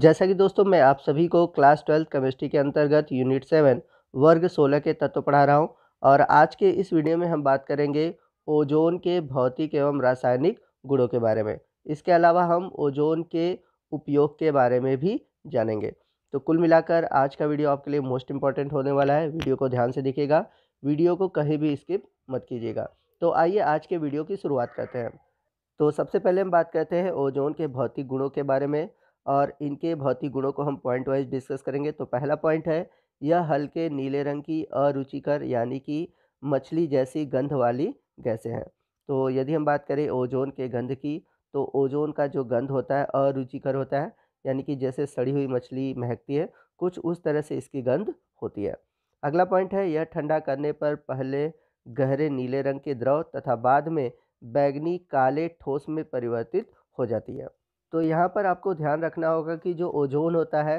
जैसा कि दोस्तों मैं आप सभी को क्लास ट्वेल्थ केमिस्ट्री के अंतर्गत यूनिट सेवन वर्ग सोलह के तत्व पढ़ा रहा हूँ और आज के इस वीडियो में हम बात करेंगे ओजोन के भौतिक एवं रासायनिक गुणों के बारे में इसके अलावा हम ओजोन के उपयोग के बारे में भी जानेंगे तो कुल मिलाकर आज का वीडियो आपके लिए मोस्ट इम्पॉर्टेंट होने वाला है वीडियो को ध्यान से देखिएगा वीडियो को कहीं भी स्किप मत कीजिएगा तो आइए आज के वीडियो की शुरुआत करते हैं तो सबसे पहले हम बात करते हैं ओजोन के भौतिक गुणों के बारे में और इनके भौतिक गुणों को हम पॉइंट वाइज डिस्कस करेंगे तो पहला पॉइंट है यह हल्के नीले रंग की अरुचिकर यानी कि मछली जैसी गंध वाली गैसें हैं तो यदि हम बात करें ओजोन के गंध की तो ओजोन का जो गंध होता है अरुचिकर होता है यानी कि जैसे सड़ी हुई मछली महकती है कुछ उस तरह से इसकी गंध होती है अगला पॉइंट है यह ठंडा करने पर पहले गहरे नीले रंग के द्रव तथा बाद में बैगनी काले ठोस में परिवर्तित हो जाती है तो यहाँ पर आपको ध्यान रखना होगा कि जो ओजोन होता है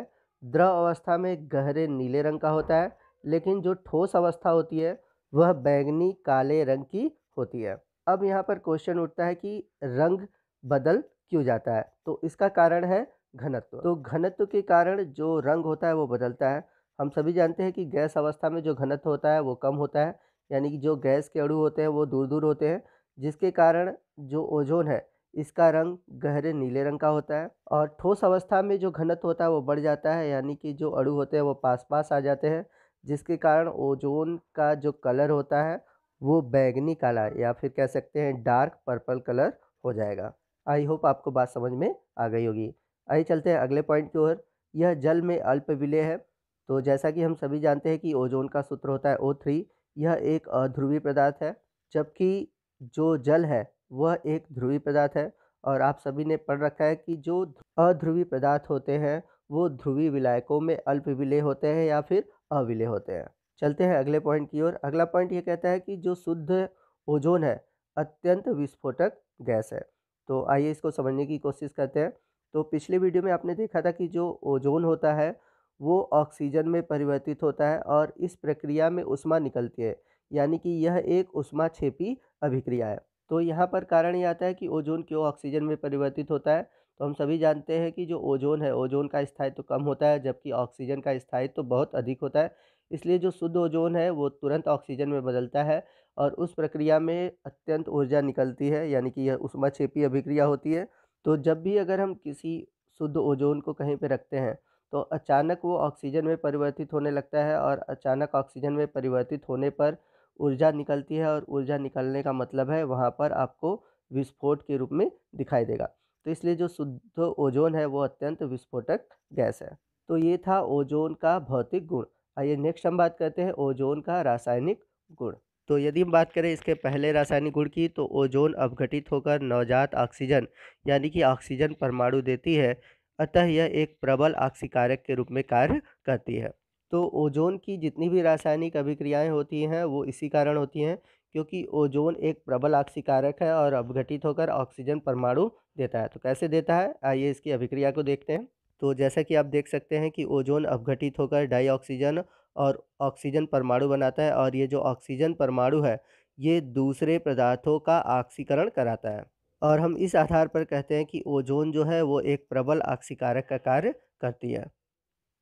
द्रव अवस्था में गहरे नीले रंग का होता है लेकिन जो ठोस अवस्था होती है वह बैंगनी काले रंग की होती है अब यहाँ पर क्वेश्चन उठता है कि रंग बदल क्यों जाता है तो इसका कारण है घनत्व तो घनत्व के कारण जो रंग होता है वो बदलता है हम सभी जानते हैं कि गैस अवस्था में जो घनत्व होता है वो कम होता है यानी कि जो गैस के अड़ू होते हैं वो दूर दूर होते हैं जिसके कारण जो ओजोन है इसका रंग गहरे नीले रंग का होता है और ठोस अवस्था में जो घनत्व होता है वो बढ़ जाता है यानी कि जो अड़ू होते हैं वो पास पास आ जाते हैं जिसके कारण ओजोन का जो कलर होता है वो बैगनी काला या फिर कह सकते हैं डार्क पर्पल कलर हो जाएगा आई होप आपको बात समझ में आ गई होगी आइए चलते हैं अगले पॉइंट की ओर यह जल में अल्प विलय है तो जैसा कि हम सभी जानते हैं कि ओजोन का सूत्र होता है ओ थ्री यह एक अध्रुवी पदार्थ है जबकि जो जल है वह एक ध्रुवी पदार्थ है और आप सभी ने पढ़ रखा है कि जो अध्रुवी पदार्थ होते हैं वो ध्रुवी विलायकों में अल्प विलय होते हैं या फिर अविलय होते हैं चलते हैं अगले पॉइंट की ओर अगला पॉइंट ये कहता है कि जो शुद्ध ओजोन है अत्यंत विस्फोटक गैस है तो आइए इसको समझने की कोशिश करते हैं तो पिछले वीडियो में आपने देखा था कि जो ओजोन होता है वो ऑक्सीजन में परिवर्तित होता है और इस प्रक्रिया में उष्मा निकलती है यानी कि यह एक उष्मा छेपी अभिक्रिया है तो यहाँ पर कारण ये आता है कि ओजोन क्यों ऑक्सीजन में परिवर्तित होता है तो हम सभी जानते हैं कि जो ओजोन है ओजोन का स्थायित्व तो कम होता है जबकि ऑक्सीजन का स्थायित्व तो बहुत अधिक होता है इसलिए जो शुद्ध ओजोन है वो तुरंत ऑक्सीजन में बदलता है और उस प्रक्रिया में अत्यंत ऊर्जा निकलती है यानी कि यह उष्मा छेपी अभिक्रिया होती है तो जब भी अगर हम किसी शुद्ध ओजोन को कहीं पर रखते हैं तो अचानक वो ऑक्सीजन में परिवर्तित होने लगता है और अचानक ऑक्सीजन में परिवर्तित होने पर ऊर्जा निकलती है और ऊर्जा निकलने का मतलब है वहाँ पर आपको विस्फोट के रूप में दिखाई देगा तो इसलिए जो शुद्ध ओजोन है वो अत्यंत विस्फोटक गैस है तो ये था ओजोन का भौतिक गुण आइए नेक्स्ट हम बात करते हैं ओजोन का रासायनिक गुण तो यदि हम बात करें इसके पहले रासायनिक गुण की तो ओजोन अवघटित होकर नवजात ऑक्सीजन यानी कि ऑक्सीजन परमाणु देती है अतः यह एक प्रबल ऑक्सीकारक के रूप में कार्य करती है तो ओजोन की जितनी भी रासायनिक अभिक्रियाएं होती हैं वो इसी कारण होती हैं क्योंकि ओजोन एक प्रबल आक्सीकारक है और अवघटित होकर ऑक्सीजन परमाणु देता है तो कैसे देता है आइए इसकी अभिक्रिया को देखते हैं तो जैसा कि आप देख सकते हैं कि ओजोन अवघटित होकर डाई ऑक्सीजन और ऑक्सीजन परमाणु बनाता है और ये जो ऑक्सीजन परमाणु है ये दूसरे पदार्थों का ऑक्सीकरण कराता है और हम इस आधार पर कहते हैं कि ओजोन जो है वो एक प्रबल ऑक्सीकारक का कार्य करती है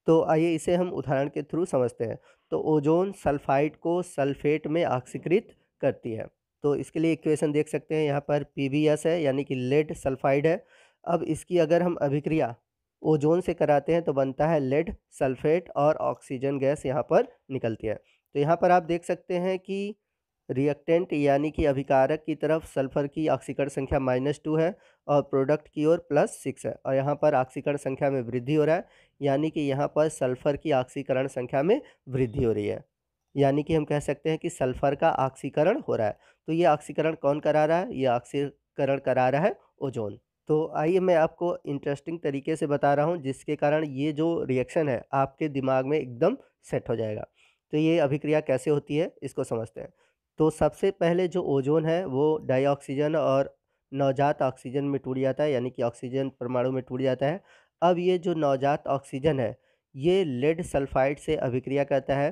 तो आइए इसे हम उदाहरण के थ्रू समझते हैं तो ओजोन सल्फाइड को सल्फेट में आक्सीकृत करती है तो इसके लिए इक्वेशन देख सकते हैं यहाँ पर पी है यानी कि लेड सल्फाइड है अब इसकी अगर हम अभिक्रिया ओजोन से कराते हैं तो बनता है लेड सल्फेट और ऑक्सीजन गैस यहाँ पर निकलती है तो यहाँ पर आप देख सकते हैं कि रिएक्टेंट यानी कि अभिकारक की तरफ सल्फर की ऑक्सीकरण संख्या माइनस टू है और प्रोडक्ट की ओर प्लस सिक्स है और यहाँ पर ऑक्सीकरण संख्या में वृद्धि हो रहा है यानी कि यहाँ पर सल्फर की ऑक्सीकरण संख्या में वृद्धि हो रही है यानी कि हम कह सकते हैं कि सल्फर का ऑक्सीकरण हो रहा है तो ये ऑक्सीकरण कौन करा रहा है ये ऑक्सीकरण करा रहा है ओजोन तो आइए मैं आपको इंटरेस्टिंग तरीके से बता रहा हूँ जिसके कारण ये जो रिएक्शन है आपके दिमाग में एकदम सेट हो जाएगा तो ये अभिक्रिया कैसे होती है इसको समझते हैं तो सबसे पहले जो ओजोन है वो डाईऑक्सीजन और नवजात ऑक्सीजन में टूट जाता है यानी कि ऑक्सीजन परमाणु में टूट जाता है अब ये जो नवजात ऑक्सीजन है ये लेड सल्फाइड से अभिक्रिया करता है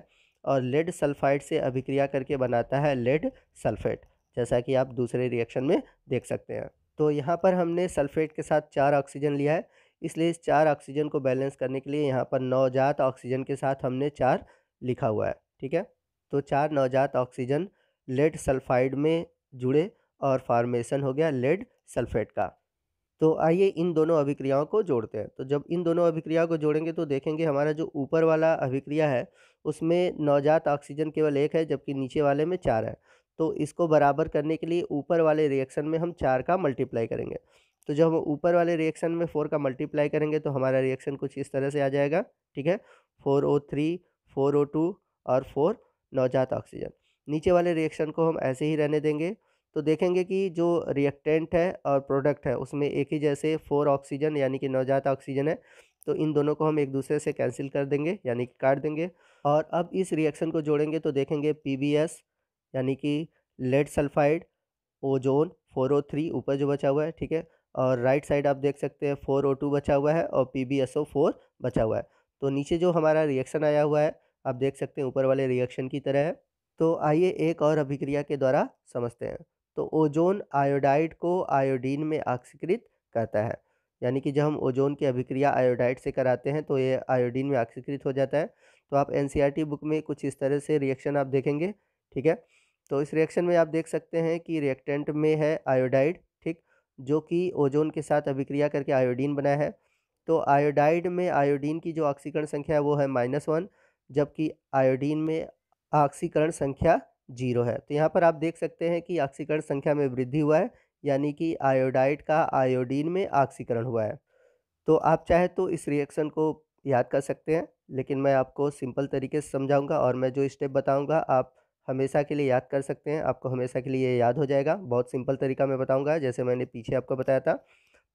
और लेड सल्फाइड से अभिक्रिया करके बनाता है लेड सल्फेट जैसा कि आप दूसरे रिएक्शन में देख सकते हैं तो यहाँ पर हमने सल्फेट के साथ चार ऑक्सीजन लिया है इसलिए इस चार ऑक्सीजन को बैलेंस करने के लिए यहाँ पर नवजात ऑक्सीजन के साथ हमने चार लिखा हुआ है ठीक है तो चार नवजात ऑक्सीजन लेड सल्फाइड में जुड़े और फार्मेशन हो गया लेड सल्फेट का तो आइए इन दोनों अभिक्रियाओं को जोड़ते हैं तो जब इन दोनों अभिक्रियाओं को जोड़ेंगे तो देखेंगे हमारा जो ऊपर वाला अभिक्रिया है उसमें नवजात ऑक्सीजन केवल एक है जबकि नीचे वाले में चार है तो इसको बराबर करने के लिए ऊपर वाले रिएक्शन में हम चार का मल्टीप्लाई करेंगे तो जब हम ऊपर वाले रिएक्शन में फोर का मल्टीप्लाई करेंगे तो हमारा रिएक्शन कुछ इस तरह से आ जाएगा ठीक है four O three four O two और फोर नवजात ऑक्सीजन नीचे वाले रिएक्शन को हम ऐसे ही रहने देंगे तो देखेंगे कि जो रिएक्टेंट है और प्रोडक्ट है उसमें एक ही जैसे फोर ऑक्सीजन यानी कि नवजात ऑक्सीजन है तो इन दोनों को हम एक दूसरे से कैंसिल कर देंगे यानी कि काट देंगे और अब इस रिएक्शन को जोड़ेंगे तो देखेंगे पी यानी कि lead sulphide ozone four O three ऊपर जो बचा हुआ है ठीक है और राइट साइड आप देख सकते हैं फोर ओ टू बचा हुआ है और P B S O four बचा हुआ है तो नीचे जो हमारा रिएक्शन आया हुआ है आप देख सकते हैं ऊपर वाले रिएक्शन की तरह है तो आइए एक और अभिक्रिया के द्वारा समझते हैं तो ओजोन आयोडाइड को आयोडीन में आक्सीकृत करता है यानी कि जब हम ओजोन की अभिक्रिया आयोडाइड से कराते हैं तो ये आयोडीन में आक्सीकृत हो जाता है तो आप एन बुक में कुछ इस तरह से रिएक्शन आप देखेंगे ठीक है तो इस रिएक्शन में आप देख सकते हैं कि रिएक्टेंट में है आयोडाइड ठीक जो कि ओजोन के साथ अभिक्रिया करके आयोडीन बनाया है तो आयोडाइड में आयोडीन की जो ऑक्सीकरण संख्या है वो है माइनस वन जबकि आयोडीन में ऑक्सीकरण संख्या जीरो है तो यहाँ पर आप देख सकते हैं कि ऑक्सीकरण संख्या में वृद्धि हुआ है यानी कि आयोडाइड का आयोडीन में ऑक्सीकरण हुआ है तो आप चाहे तो इस रिएक्शन को याद कर सकते हैं लेकिन मैं आपको सिंपल तरीके से समझाऊंगा और मैं जो स्टेप बताऊंगा आप हमेशा के लिए याद कर सकते हैं आपको हमेशा के लिए याद हो जाएगा बहुत सिंपल तरीका मैं बताऊंगा जैसे मैंने पीछे आपको बताया था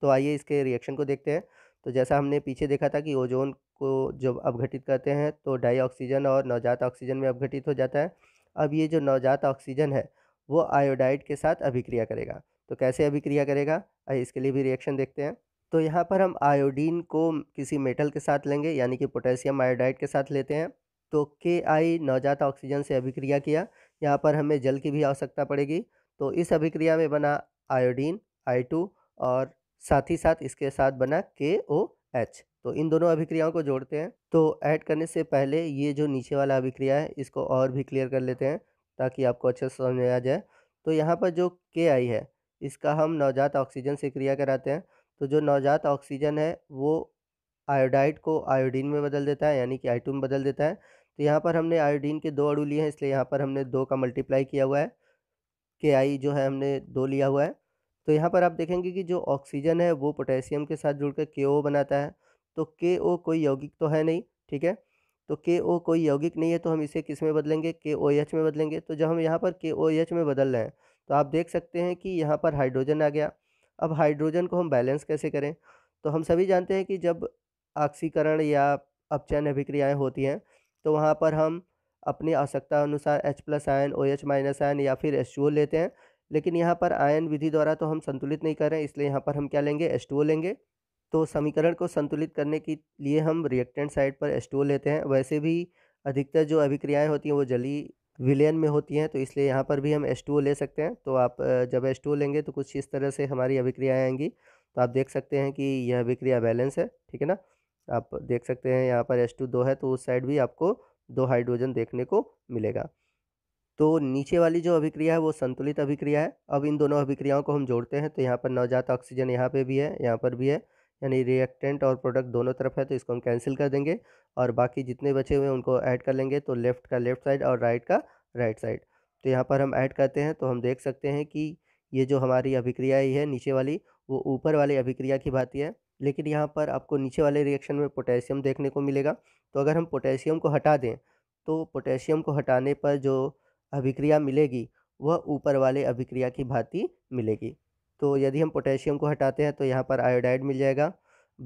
तो आइए इसके रिएक्शन को देखते हैं तो जैसा हमने पीछे देखा था कि ओजोन को जब अवघटित करते हैं तो डाई ऑक्सीजन और नवजात ऑक्सीजन में अवघटित हो जाता है अब ये जो नवजात ऑक्सीजन है वो आयोडाइड के साथ अभिक्रिया करेगा तो कैसे अभिक्रिया करेगा इसके लिए भी रिएक्शन देखते हैं तो यहाँ पर हम आयोडीन को किसी मेटल के साथ लेंगे यानी कि पोटेशियम आयोडाइड के साथ लेते हैं तो के आई नवजात ऑक्सीजन से अभिक्रिया किया यहाँ पर हमें जल की भी आवश्यकता पड़ेगी तो इस अभिक्रिया में बना आयोडीन आई टू और साथ ही साथ इसके साथ बना के ओ एच तो इन दोनों अभिक्रियाओं को जोड़ते हैं तो ऐड करने से पहले ये जो नीचे वाला अभिक्रिया है इसको और भी क्लियर कर लेते हैं ताकि आपको अच्छे से समझ आ जाए तो यहाँ पर जो के आई है इसका हम नवजात ऑक्सीजन से क्रिया कराते हैं तो जो नवजात ऑक्सीजन है वो आयोडाइड को आयोडीन में बदल देता है यानी कि आइटू में बदल देता है तो यहाँ पर हमने आयोडीन के दो अड़ू लिए हैं इसलिए यहाँ पर हमने दो का मल्टीप्लाई किया हुआ है के आई जो है हमने दो लिया हुआ है तो यहाँ पर आप देखेंगे कि जो ऑक्सीजन है वो पोटेशियम के साथ जुड़कर के ओ बनाता है तो के ओ कोई यौगिक तो है नहीं ठीक है तो के ओ कोई यौगिक नहीं है तो हम इसे किस में बदलेंगे के ओ एच में बदलेंगे तो जब हम यहाँ पर के ओ एच में बदल रहे हैं तो आप देख सकते हैं कि यहाँ पर हाइड्रोजन आ गया अब हाइड्रोजन को हम बैलेंस कैसे करें तो हम सभी जानते हैं कि जब ऑक्सीकरण या अपचयन अभिक्रियाएँ होती हैं तो वहाँ पर हम अपनी आवश्यकता अनुसार H प्लस आयन ओ एच माइनस आयन या फिर एस लेते हैं लेकिन यहाँ पर आयन विधि द्वारा तो हम संतुलित नहीं कर रहे हैं इसलिए यहाँ पर हम क्या लेंगे एस लेंगे तो समीकरण को संतुलित करने के लिए हम रिएक्टेंट साइड पर एस लेते हैं वैसे भी अधिकतर जो अभिक्रियाएँ होती हैं वो जली विलयन में होती हैं तो इसलिए यहाँ पर भी हम एस ले सकते हैं तो आप जब एस लेंगे तो कुछ इस तरह से हमारी अभिक्रियाएँ आएंगी तो आप देख सकते हैं कि यह अभिक्रिया बैलेंस है ठीक है ना आप देख सकते हैं यहाँ पर एस दो है तो उस साइड भी आपको दो हाइड्रोजन देखने को मिलेगा तो नीचे वाली जो अभिक्रिया है वो संतुलित अभिक्रिया है अब इन दोनों अभिक्रियाओं को हम जोड़ते हैं तो यहाँ पर नवजात ऑक्सीजन यहाँ पे भी है यहाँ पर भी है यानी रिएक्टेंट और प्रोडक्ट दोनों तरफ है तो इसको हम कैंसिल कर देंगे और बाकी जितने बचे हुए हैं उनको ऐड कर लेंगे तो लेफ़्ट का लेफ़्ट साइड और राइट का राइट साइड तो यहाँ पर हम ऐड करते हैं तो हम देख सकते हैं कि ये जो हमारी अभिक्रिया ही है नीचे वाली वो ऊपर वाली अभिक्रिया की भांति है लेकिन यहाँ पर आपको नीचे वाले रिएक्शन में पोटेशियम देखने को मिलेगा तो अगर हम पोटेशियम को हटा दें तो पोटेशियम को हटाने पर जो अभिक्रिया मिलेगी वह ऊपर वाले अभिक्रिया की भांति मिलेगी तो यदि हम पोटेशियम को हटाते हैं तो यहाँ पर आयोडाइड मिल जाएगा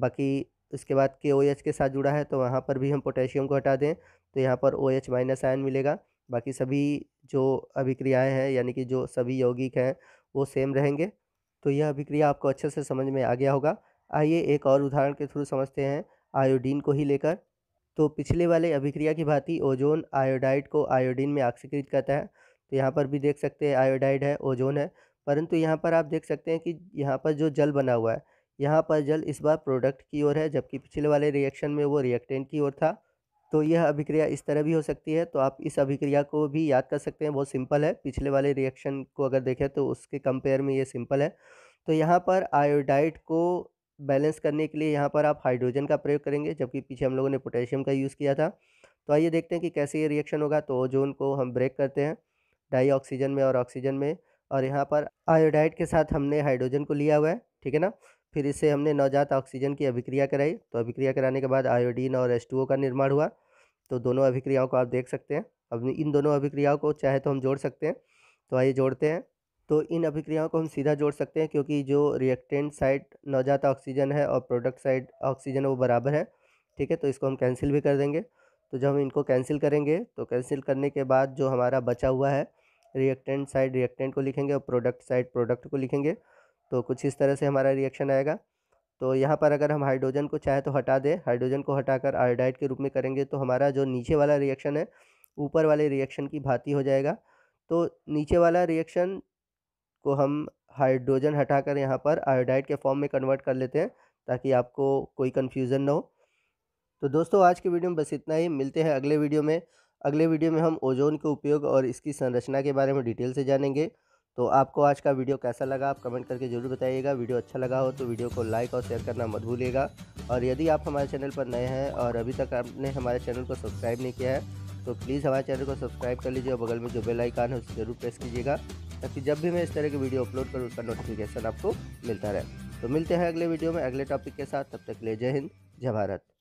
बाकी उसके बाद के ओ एच के साथ जुड़ा है तो वहाँ पर भी हम पोटेशियम को हटा दें तो यहाँ पर ओ एच माइनस आयन मिलेगा बाकी सभी जो अभिक्रियाएं हैं यानी कि जो सभी यौगिक हैं वो सेम रहेंगे तो यह अभिक्रिया आपको अच्छे से समझ में आ गया होगा आइए एक और उदाहरण के थ्रू समझते हैं आयोडीन को ही लेकर तो पिछले वाले अभिक्रिया की भांति ओजोन आयोडाइड को आयोडीन में ऑक्सीकृत करता है तो यहाँ पर भी देख सकते हैं आयोडाइड है ओजोन है परंतु यहाँ पर आप देख सकते हैं कि यहाँ पर जो जल बना हुआ है यहाँ पर जल इस बार प्रोडक्ट की ओर है जबकि पिछले वाले रिएक्शन में वो रिएक्टेंट की ओर था तो यह अभिक्रिया इस तरह भी हो सकती है तो आप इस अभिक्रिया को भी याद कर सकते हैं बहुत सिंपल है पिछले वाले रिएक्शन को अगर देखें तो उसके कंपेयर में ये सिंपल है तो यहाँ पर आयोडाइड को बैलेंस करने के लिए यहाँ पर आप हाइड्रोजन का प्रयोग करेंगे जबकि पीछे हम लोगों ने पोटेशियम का यूज़ किया था तो आइए देखते हैं कि कैसे ये रिएक्शन होगा तो ओजोन को हम ब्रेक करते हैं डाई ऑक्सीजन में और ऑक्सीजन में और यहाँ पर आयोडाइड के साथ हमने हाइड्रोजन को लिया हुआ है ठीक है ना फिर इससे हमने नवजात ऑक्सीजन की अभिक्रिया कराई तो अभिक्रिया कराने के बाद आयोडीन और एस का निर्माण हुआ तो दोनों अभिक्रियाओं को आप देख सकते हैं अब इन दोनों अभिक्रियाओं को चाहे तो हम जोड़ सकते हैं तो आइए जोड़ते हैं तो इन अभिक्रियाओं को हम सीधा जोड़ सकते हैं क्योंकि जो रिएक्टेंट साइड नवजात ऑक्सीजन है और प्रोडक्ट साइड ऑक्सीजन है वो बराबर है ठीक है तो इसको हम कैंसिल भी कर देंगे तो जब हम इनको कैंसिल करेंगे तो कैंसिल करने के बाद जो हमारा बचा हुआ है रिएक्टेंट साइड रिएक्टेंट को लिखेंगे और प्रोडक्ट साइड प्रोडक्ट को लिखेंगे तो कुछ इस तरह से हमारा रिएक्शन आएगा तो यहाँ पर अगर हम हाइड्रोजन को चाहे तो हटा दें हाइड्रोजन को हटाकर आयोडाइड के रूप में करेंगे तो हमारा जो नीचे वाला रिएक्शन है ऊपर वाले रिएक्शन की भांति हो जाएगा तो नीचे वाला रिएक्शन को हम हाइड्रोजन हटाकर यहाँ पर आयोडाइड के फॉर्म में कन्वर्ट कर लेते हैं ताकि आपको कोई कन्फ्यूज़न ना हो तो दोस्तों आज के वीडियो में बस इतना ही मिलते हैं अगले वीडियो में अगले वीडियो में हम ओजोन के उपयोग और इसकी संरचना के बारे में डिटेल से जानेंगे तो आपको आज का वीडियो कैसा लगा आप कमेंट करके ज़रूर बताइएगा वीडियो अच्छा लगा हो तो वीडियो को लाइक और शेयर करना मत भूलिएगा और यदि आप हमारे चैनल पर नए हैं और अभी तक आपने हमारे चैनल को सब्सक्राइब नहीं किया है तो प्लीज़ हमारे चैनल को सब्सक्राइब कर लीजिए और बगल में जो बेल आइकान है उसे ज़रूर प्रेस कीजिएगा ताकि जब भी मैं इस तरह की वीडियो अपलोड करूँ उसका नोटिफिकेशन आपको मिलता रहे तो मिलते हैं अगले वीडियो में अगले टॉपिक के साथ तब तक ले जय हिंद जय भारत